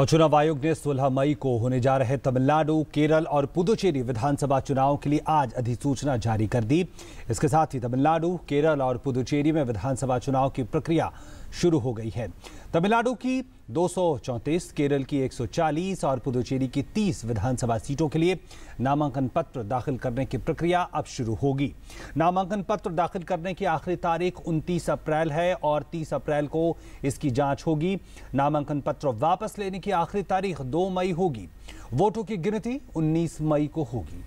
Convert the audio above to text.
और चुनाव आयोग ने 16 मई को होने जा रहे तमिलनाडु केरल और पुदुचेरी विधानसभा चुनाव के लिए आज अधिसूचना जारी कर दी इसके साथ ही तमिलनाडु केरल और पुदुचेरी में विधानसभा चुनाव की प्रक्रिया शुरू हो गई है तमिलनाडु की दो केरल की 140 और पुदुचेरी की 30 विधानसभा सीटों के लिए नामांकन पत्र दाखिल करने की प्रक्रिया अब शुरू होगी नामांकन पत्र दाखिल करने की आखिरी तारीख 29 अप्रैल है और 30 अप्रैल को इसकी जांच होगी नामांकन पत्र वापस लेने की आखिरी तारीख 2 मई होगी वोटों की गिनती 19 मई को होगी